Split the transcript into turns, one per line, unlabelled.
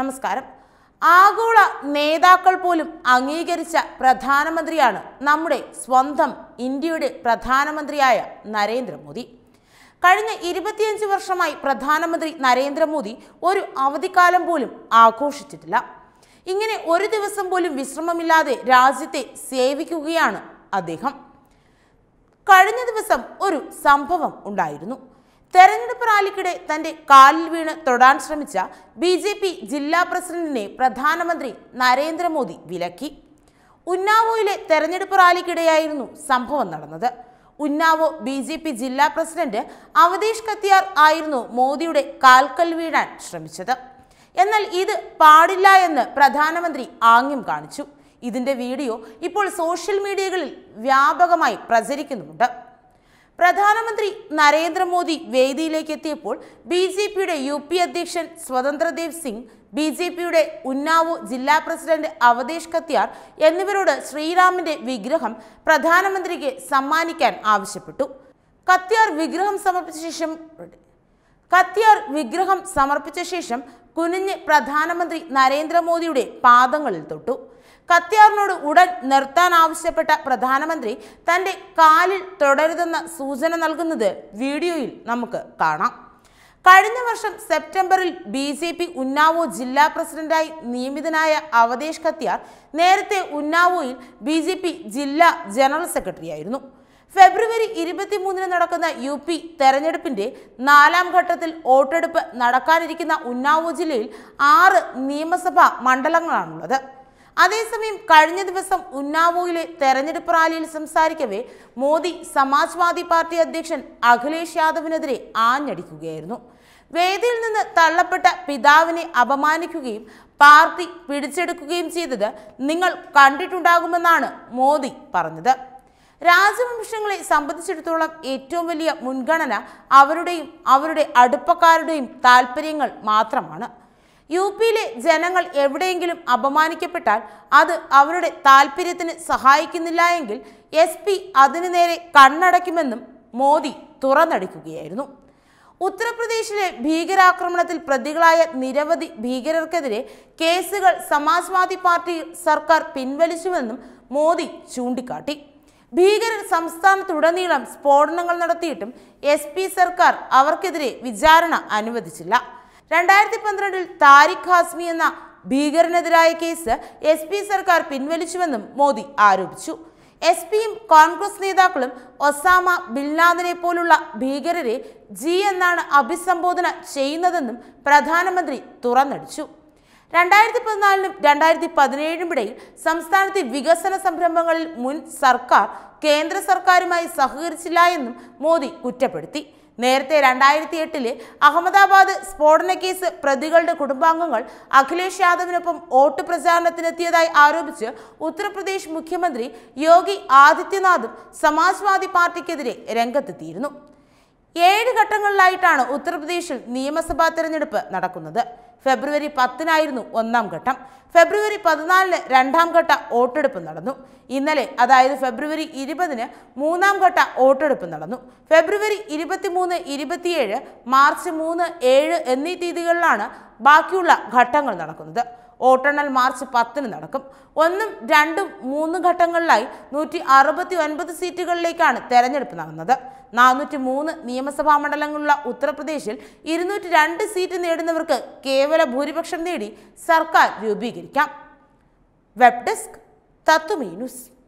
നമസ്കാരം ആഗോള നേതാക്കൾ പോലും അംഗീകരിച്ച പ്രധാനമന്ത്രിയാണ് നമ്മുടെ സ്വന്തം ഇന്ത്യയുടെ പ്രധാനമന്ത്രിയായ നരേന്ദ്രമോദി കഴിഞ്ഞ ഇരുപത്തിയഞ്ച് വർഷമായി പ്രധാനമന്ത്രി നരേന്ദ്രമോദി ഒരു അവധിക്കാലം പോലും ആഘോഷിച്ചിട്ടില്ല ഇങ്ങനെ ഒരു ദിവസം പോലും വിശ്രമമില്ലാതെ രാജ്യത്തെ സേവിക്കുകയാണ് അദ്ദേഹം കഴിഞ്ഞ ദിവസം ഒരു സംഭവം ഉണ്ടായിരുന്നു തെരഞ്ഞെടുപ്പ് റാലിക്കിടെ തന്റെ കാലിൽ വീണ് തൊടാൻ ശ്രമിച്ച ബി ജെ പി ജില്ലാ പ്രസിഡന്റിനെ പ്രധാനമന്ത്രി നരേന്ദ്രമോദി വിലക്കി ഉന്നാവോയിലെ തെരഞ്ഞെടുപ്പ് റാലിക്കിടെയായിരുന്നു സംഭവം നടന്നത് ഉന്നാവോ ബി ജെ പി ജില്ലാ പ്രസിഡന്റ് അവതീഷ് കത്തിയാർ ആയിരുന്നു മോദിയുടെ കാൽക്കൽ വീഴാൻ ശ്രമിച്ചത് എന്നാൽ ഇത് പാടില്ല എന്ന് പ്രധാനമന്ത്രി ആംഗ്യം കാണിച്ചു ഇതിന്റെ വീഡിയോ ഇപ്പോൾ സോഷ്യൽ മീഡിയകളിൽ വ്യാപകമായി പ്രചരിക്കുന്നുണ്ട് പ്രധാനമന്ത്രി നരേന്ദ്രമോദി വേദിയിലേക്ക് എത്തിയപ്പോൾ ബി ജെ പിയുടെ യു പി അധ്യക്ഷൻ സ്വതന്ത്രദേവ് സിംഗ് ബി ജെ പിയുടെ ഉന്നാവോ ജില്ലാ പ്രസിഡന്റ് അവതേഷ് കത്യാർ എന്നിവരോട് ശ്രീരാമിന്റെ വിഗ്രഹം പ്രധാനമന്ത്രിക്ക് സമ്മാനിക്കാൻ ആവശ്യപ്പെട്ടു കത്യാർ വിഗ്രഹം സമർപ്പിച്ച ശേഷം കത്യാർ വിഗ്രഹം സമർപ്പിച്ച ശേഷം കുനിഞ്ഞ് പ്രധാനമന്ത്രി നരേന്ദ്രമോദിയുടെ പാദങ്ങളിൽ തൊട്ടു കത്തിയാറിനോട് ഉടൻ നിർത്താൻ ആവശ്യപ്പെട്ട പ്രധാനമന്ത്രി തന്റെ കാലിൽ തുടരുതെന്ന സൂചന നൽകുന്നത് വീഡിയോയിൽ നമുക്ക് കാണാം കഴിഞ്ഞ വർഷം സെപ്റ്റംബറിൽ ബി ജെ പി ഉന്നാവോ ജില്ലാ പ്രസിഡന്റായി നിയമിതനായ അവതേഷ് കത്തിയാർ നേരത്തെ ഉന്നാവോയിൽ ബി ജെ പി ജില്ലാ ജനറൽ സെക്രട്ടറിയായിരുന്നു ഫെബ്രുവരി മൂന്നിന് നടക്കുന്ന യു പി തെരഞ്ഞെടുപ്പിന്റെ നാലാം ഘട്ടത്തിൽ വോട്ടെടുപ്പ് നടക്കാനിരിക്കുന്ന ഉന്നാവോ ജില്ലയിൽ ആറ് നിയമസഭാ മണ്ഡലങ്ങളാണുള്ളത് അതേസമയം കഴിഞ്ഞ ദിവസം ഉന്നാവോയിലെ തെരഞ്ഞെടുപ്പ് റാലിയിൽ സംസാരിക്കവേ മോദി സമാജ്വാദി പാർട്ടി അധ്യക്ഷൻ അഖിലേഷ് യാദവിനെതിരെ ആഞ്ഞടിക്കുകയായിരുന്നു വേദിയിൽ നിന്ന് തള്ളപ്പെട്ട പിതാവിനെ അപമാനിക്കുകയും പാർട്ടി പിടിച്ചെടുക്കുകയും ചെയ്തത് നിങ്ങൾ കണ്ടിട്ടുണ്ടാകുമെന്നാണ് മോദി പറഞ്ഞത് രാജവംശങ്ങളെ സംബന്ധിച്ചിടത്തോളം ഏറ്റവും വലിയ മുൻഗണന അവരുടെയും അവരുടെ അടുപ്പക്കാരുടെയും താല്പര്യങ്ങൾ മാത്രമാണ് യു പിയിലെ ജനങ്ങൾ എവിടെയെങ്കിലും അപമാനിക്കപ്പെട്ടാൽ അത് അവരുടെ താല്പര്യത്തിന് സഹായിക്കുന്നില്ല എങ്കിൽ എസ് പി അതിനു നേരെ കണ്ണടയ്ക്കുമെന്നും മോദി തുറന്നടിക്കുകയായിരുന്നു ഉത്തർപ്രദേശിലെ ഭീകരാക്രമണത്തിൽ പ്രതികളായ നിരവധി ഭീകരർക്കെതിരെ കേസുകൾ സമാജ്വാദി പാർട്ടി സർക്കാർ പിൻവലിച്ചുവെന്നും മോദി ചൂണ്ടിക്കാട്ടി ഭീകരർ സംസ്ഥാനത്തുടനീളം സ്ഫോടനങ്ങൾ നടത്തിയിട്ടും എസ് സർക്കാർ അവർക്കെതിരെ വിചാരണ അനുവദിച്ചില്ല രണ്ടായിരത്തി പന്ത്രണ്ടിൽ താരിഖ് ഹാസ്മി എന്ന ഭീകരനെതിരായ കേസ് എസ് പി സർക്കാർ പിൻവലിച്ചുവെന്നും മോദി ആരോപിച്ചു എസ് പിയും കോൺഗ്രസ് നേതാക്കളും ഒസാമ ബിൽനാദിനെ പോലുള്ള ഭീകരരെ ജി എന്നാണ് അഭിസംബോധന ചെയ്യുന്നതെന്നും പ്രധാനമന്ത്രി തുറന്നടിച്ചു രണ്ടായിരത്തി പതിനാലിനും രണ്ടായിരത്തി പതിനേഴിനും ഇടയിൽ സംസ്ഥാനത്തെ വികസന സംരംഭങ്ങളിൽ മുൻ സർക്കാർ കേന്ദ്ര സർക്കാരുമായി സഹകരിച്ചില്ല എന്നും മോദി കുറ്റപ്പെടുത്തി നേരത്തെ രണ്ടായിരത്തി എട്ടില് അഹമ്മദാബാദ് സ്ഫോടന കേസ് പ്രതികളുടെ കുടുംബാംഗങ്ങൾ അഖിലേഷ് യാദവിനൊപ്പം വോട്ട് പ്രചാരണത്തിനെത്തിയതായി ആരോപിച്ച് ഉത്തർപ്രദേശ് മുഖ്യമന്ത്രി യോഗി ആദിത്യനാഥും സമാജ്വാദി പാർട്ടിക്കെതിരെ രംഗത്തെത്തിയിരുന്നു ഏഴ് ഘട്ടങ്ങളിലായിട്ടാണ് ഉത്തർപ്രദേശിൽ നിയമസഭാ തെരഞ്ഞെടുപ്പ് നടക്കുന്നത് ഫെബ്രുവരി പത്തിനായിരുന്നു ഒന്നാം ഘട്ടം ഫെബ്രുവരി പതിനാലിന് രണ്ടാം ഘട്ട വോട്ടെടുപ്പ് നടന്നു ഇന്നലെ അതായത് ഫെബ്രുവരി ഇരുപതിന് മൂന്നാം ഘട്ട വോട്ടെടുപ്പ് നടന്നു ഫെബ്രുവരി ഇരുപത്തിമൂന്ന് ഇരുപത്തിയേഴ് മാർച്ച് മൂന്ന് ഏഴ് എന്നീ തീയതികളിലാണ് ബാക്കിയുള്ള ഘട്ടങ്ങൾ നടക്കുന്നത് വോട്ടെണ്ണൽ മാർച്ച് പത്തിന് നടക്കും ഒന്നും രണ്ടും മൂന്ന് ഘട്ടങ്ങളിലായി നൂറ്റി അറുപത്തി ഒൻപത് സീറ്റുകളിലേക്കാണ് തെരഞ്ഞെടുപ്പ് നടന്നത് നാനൂറ്റി മൂന്ന് നിയമസഭാ മണ്ഡലങ്ങളുള്ള ഉത്തർപ്രദേശിൽ ഇരുന്നൂറ്റി രണ്ട് സീറ്റ് നേടുന്നവർക്ക് കേവല ഭൂരിപക്ഷം നേടി സർക്കാർ രൂപീകരിക്കാം വെബ് ഡെസ്ക് തത്തുമീ ന്യൂസ്